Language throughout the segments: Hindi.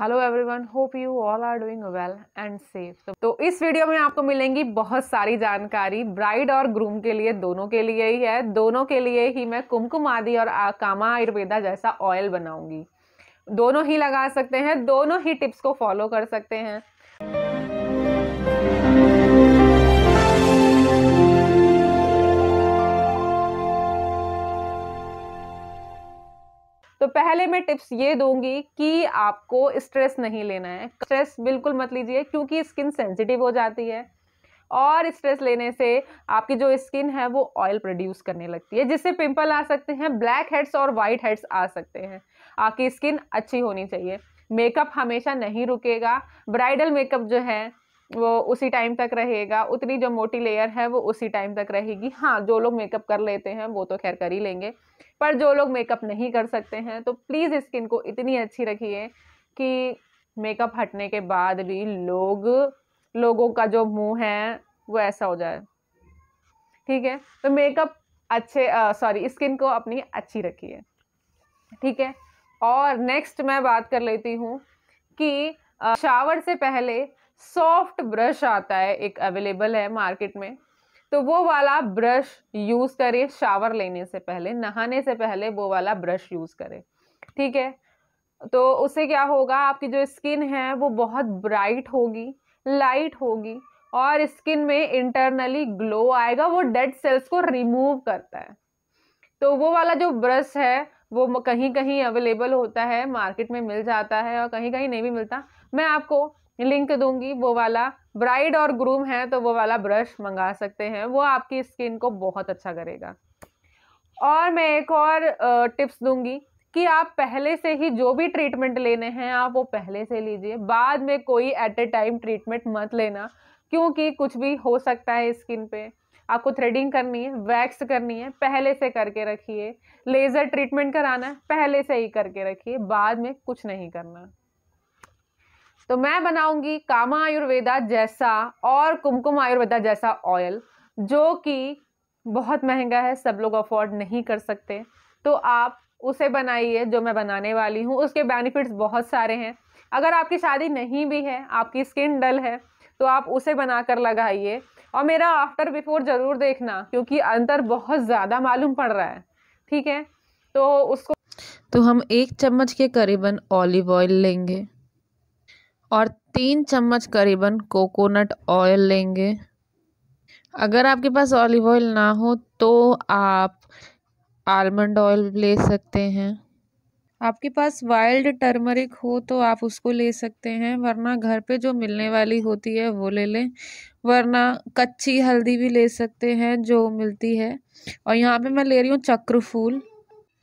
hello everyone hope you all are doing well and safe तो इस वीडियो में आपको मिलेंगी बहुत सारी जानकारी ब्राइड और ग्रूम के लिए दोनों के लिए ही है दोनों के लिए ही मैं कुमकुम आदि और कामा आयुर्वेदा जैसा ऑयल बनाऊंगी दोनों ही लगा सकते हैं दोनों ही टिप्स को फॉलो कर सकते हैं पहले मैं टिप्स ये दूंगी कि आपको स्ट्रेस नहीं लेना है स्ट्रेस बिल्कुल मत लीजिए क्योंकि स्किन सेंसिटिव हो जाती है और स्ट्रेस लेने से आपकी जो स्किन है वो ऑयल प्रोड्यूस करने लगती है जिससे पिंपल आ सकते हैं ब्लैक हेड्स और वाइट हेड्स आ सकते हैं आपकी स्किन अच्छी होनी चाहिए मेकअप हमेशा नहीं रुकेगा ब्राइडल मेकअप जो है वो उसी टाइम तक रहेगा उतनी जो मोटी लेयर है वो उसी टाइम तक रहेगी हाँ जो लोग मेकअप कर लेते हैं वो तो खैर कर ही लेंगे पर जो लोग मेकअप नहीं कर सकते हैं तो प्लीज़ स्किन को इतनी अच्छी रखिए कि मेकअप हटने के बाद भी लोग लोगों का जो मुंह है वो ऐसा हो जाए ठीक है तो मेकअप अच्छे सॉरी स्किन को अपनी अच्छी रखिए ठीक है और नेक्स्ट मैं बात कर लेती हूँ कि शावर से पहले सॉफ्ट ब्रश आता है एक अवेलेबल है मार्केट में तो वो वाला ब्रश यूज़ करें शावर लेने से पहले नहाने से पहले वो वाला ब्रश यूज़ करें ठीक है तो उससे क्या होगा आपकी जो स्किन है वो बहुत ब्राइट होगी लाइट होगी और स्किन में इंटरनली ग्लो आएगा वो डेड सेल्स को रिमूव करता है तो वो वाला जो ब्रश है वो कहीं कहीं अवेलेबल होता है मार्केट में मिल जाता है और कहीं कहीं नहीं भी मिलता मैं आपको लिंक दूंगी वो वाला ब्राइड और ग्रूम है तो वो वाला ब्रश मंगा सकते हैं वो आपकी स्किन को बहुत अच्छा करेगा और मैं एक और टिप्स दूंगी कि आप पहले से ही जो भी ट्रीटमेंट लेने हैं आप वो पहले से लीजिए बाद में कोई एट ए टाइम ट्रीटमेंट मत लेना क्योंकि कुछ भी हो सकता है स्किन पे आपको थ्रेडिंग करनी है वैक्स करनी है पहले से करके रखिए लेज़र ट्रीटमेंट कराना है पहले से ही करके रखिए बाद में कुछ नहीं करना तो मैं बनाऊंगी कामा आयुर्वेदा जैसा और कुमकुम आयुर्वेदा जैसा ऑयल जो कि बहुत महंगा है सब लोग अफोर्ड नहीं कर सकते तो आप उसे बनाइए जो मैं बनाने वाली हूँ उसके बेनिफिट्स बहुत सारे हैं अगर आपकी शादी नहीं भी है आपकी स्किन डल है तो आप उसे बनाकर लगाइए और मेरा आफ्टर बिफोर ज़रूर देखना क्योंकि अंतर बहुत ज़्यादा मालूम पड़ रहा है ठीक है तो उसको तो हम एक चम्मच के करीबन ऑलिव ऑयल लेंगे और तीन चम्मच करीबन कोकोनट ऑयल लेंगे अगर आपके पास ऑलिव ऑयल ना हो तो आप आलमंड ऑयल ले सकते हैं आपके पास वाइल्ड टर्मरिक हो तो आप उसको ले सकते हैं वरना घर पे जो मिलने वाली होती है वो ले लें वरना कच्ची हल्दी भी ले सकते हैं जो मिलती है और यहाँ पे मैं ले रही हूँ चक्रफूल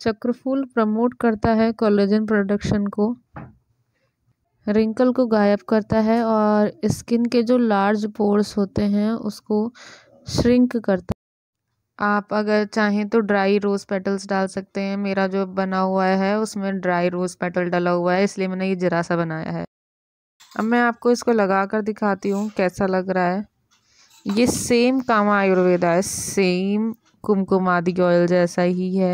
चक्रफूल प्रमोट करता है कोलेजन प्रोडक्शन को रिंकल को गायब करता है और स्किन के जो लार्ज पोर्स होते हैं उसको श्रिंक करता है आप अगर चाहें तो ड्राई रोज़ पेटल्स डाल सकते हैं मेरा जो बना हुआ है उसमें ड्राई रोज़ पेटल डाला हुआ है इसलिए मैंने ये जरा सा बनाया है अब मैं आपको इसको लगा कर दिखाती हूँ कैसा लग रहा है ये सेम कामा आयुर्वेदा है सेम कुमकुम आदि ऑयल जैसा ही है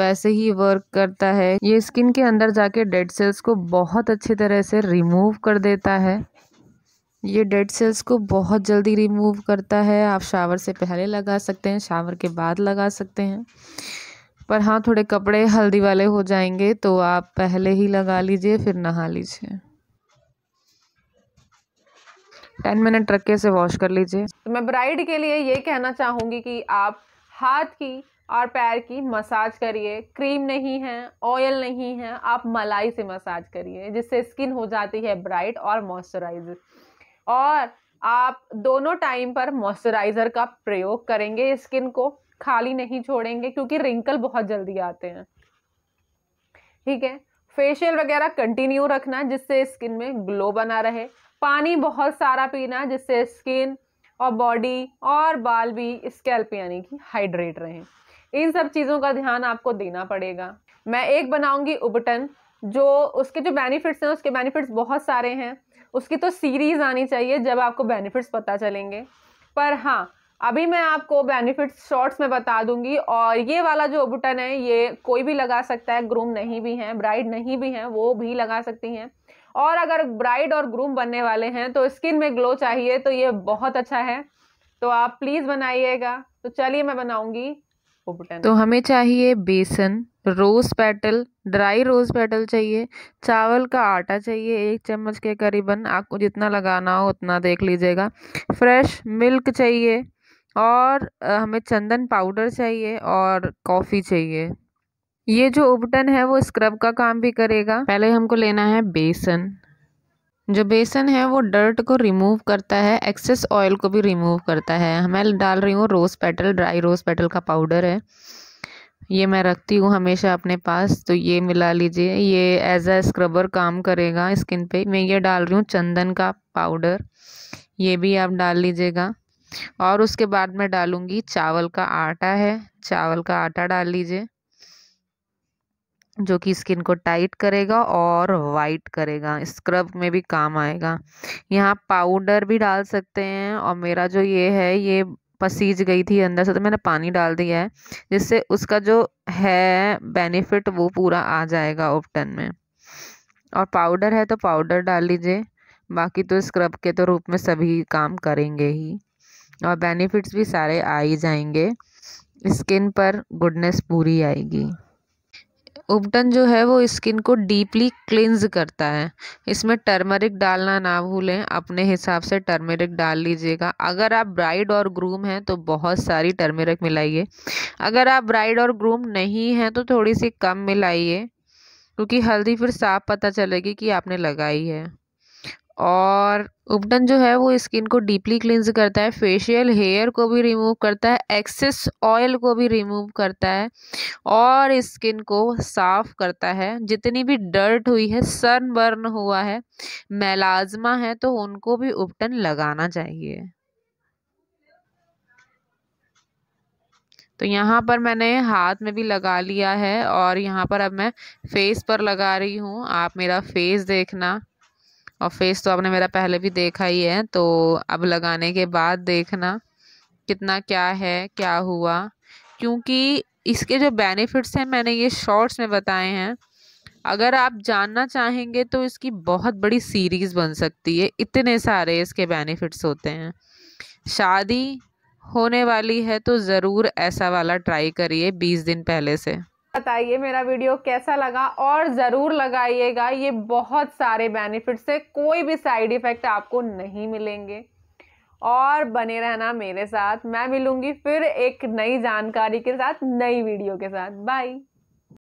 वैसे ही वर्क करता है ये स्किन के अंदर जाके डेड सेल्स को बहुत अच्छी तरह से रिमूव कर देता है ये डेड सेल्स को बहुत जल्दी रिमूव करता है आप शावर से पहले लगा सकते हैं शावर के बाद लगा सकते हैं पर हाँ थोड़े कपड़े हल्दी वाले हो जाएंगे तो आप पहले ही लगा लीजिए फिर नहा लीजिए टेन मिनट रख के वॉश कर लीजिए तो मैं ब्राइड के लिए ये कहना चाहूँगी कि आप हाथ की और पैर की मसाज करिए क्रीम नहीं है ऑयल नहीं है आप मलाई से मसाज करिए जिससे स्किन हो जाती है ब्राइट और मॉइस्चराइज और आप दोनों टाइम पर मॉइस्चराइज़र का प्रयोग करेंगे स्किन को खाली नहीं छोड़ेंगे क्योंकि रिंकल बहुत जल्दी आते हैं ठीक है फेशियल वगैरह कंटिन्यू रखना जिससे स्किन में ग्लो बना रहे पानी बहुत सारा पीना जिससे स्किन और बॉडी और बाल भी स्कैल्प यानी कि हाइड्रेट रहें इन सब चीज़ों का ध्यान आपको देना पड़ेगा मैं एक बनाऊंगी उबटन जो उसके जो बेनिफिट्स हैं उसके बेनिफिट्स बहुत सारे हैं उसकी तो सीरीज़ आनी चाहिए जब आपको बेनिफिट्स पता चलेंगे पर हाँ अभी मैं आपको बेनिफिट्स शॉर्ट्स में बता दूंगी और ये वाला जो बटन है ये कोई भी लगा सकता है ग्रूम नहीं भी हैं ब्राइड नहीं भी हैं वो भी लगा सकती हैं और अगर ब्राइड और ग्रूम बनने वाले हैं तो स्किन में ग्लो चाहिए तो ये बहुत अच्छा है तो आप प्लीज़ बनाइएगा तो चलिए मैं बनाऊँगी वो तो हमें चाहिए बेसन rose petal dry rose petal चाहिए चावल का आटा चाहिए एक चम्मच के करीबन आपको जितना लगाना हो उतना देख लीजिएगा फ्रेश मिल्क चाहिए और हमें चंदन पाउडर चाहिए और कॉफ़ी चाहिए ये जो उबटन है वो स्क्रब का काम भी करेगा पहले हमको लेना है बेसन जो बेसन है वो डर्ट को रिमूव करता है एक्सेस ऑयल को भी रिमूव करता है मैं डाल रही हूँ rose petal dry rose petal का पाउडर है ये मैं रखती हूँ हमेशा अपने पास तो ये मिला लीजिए ये एज अ स्क्रबर काम करेगा स्किन पे मैं ये डाल रही हूँ चंदन का पाउडर ये भी आप डाल लीजिएगा और उसके बाद में डालूंगी चावल का आटा है चावल का आटा डाल लीजिए जो कि स्किन को टाइट करेगा और वाइट करेगा स्क्रब में भी काम आएगा यहाँ पाउडर भी डाल सकते हैं और मेरा जो ये है ये पसीज गई थी अंदर से तो मैंने पानी डाल दिया है जिससे उसका जो है बेनिफिट वो पूरा आ जाएगा ओपटन में और पाउडर है तो पाउडर डाल लीजिए बाकी तो स्क्रब के तो रूप में सभी काम करेंगे ही और बेनिफिट्स भी सारे आ ही जाएंगे स्किन पर गुडनेस पूरी आएगी उबटन जो है वो स्किन को डीपली क्लिनज करता है इसमें टर्मरिक डालना ना भूलें अपने हिसाब से टर्मरिक डाल लीजिएगा अगर आप ब्राइड और ग्रूम हैं तो बहुत सारी टर्मरिक मिलाइए अगर आप ब्राइड और ग्रूम नहीं हैं तो थोड़ी सी कम मिलाइए क्योंकि हल्दी फिर साफ पता चलेगी कि आपने लगाई है और उपटन जो है वो स्किन को डीपली क्लिनज करता है फेशियल हेयर को भी रिमूव करता है एक्सेस ऑयल को भी रिमूव करता है और स्किन को साफ करता है जितनी भी डर्ट हुई है सनबर्न हुआ है मेलाजमा है तो उनको भी उपटन लगाना चाहिए तो यहाँ पर मैंने हाथ में भी लगा लिया है और यहाँ पर अब मैं फेस पर लगा रही हूँ आप मेरा फेस देखना और फेस तो आपने मेरा पहले भी देखा ही है तो अब लगाने के बाद देखना कितना क्या है क्या हुआ क्योंकि इसके जो बेनिफिट्स हैं मैंने ये शॉर्ट्स में बताए हैं अगर आप जानना चाहेंगे तो इसकी बहुत बड़ी सीरीज़ बन सकती है इतने सारे इसके बेनिफिट्स होते हैं शादी होने वाली है तो ज़रूर ऐसा वाला ट्राई करिए बीस दिन पहले से बताइए मेरा वीडियो कैसा लगा और ज़रूर लगाइएगा ये बहुत सारे बेनिफिट्स है कोई भी साइड इफ़ेक्ट आपको नहीं मिलेंगे और बने रहना मेरे साथ मैं मिलूंगी फिर एक नई जानकारी के साथ नई वीडियो के साथ बाय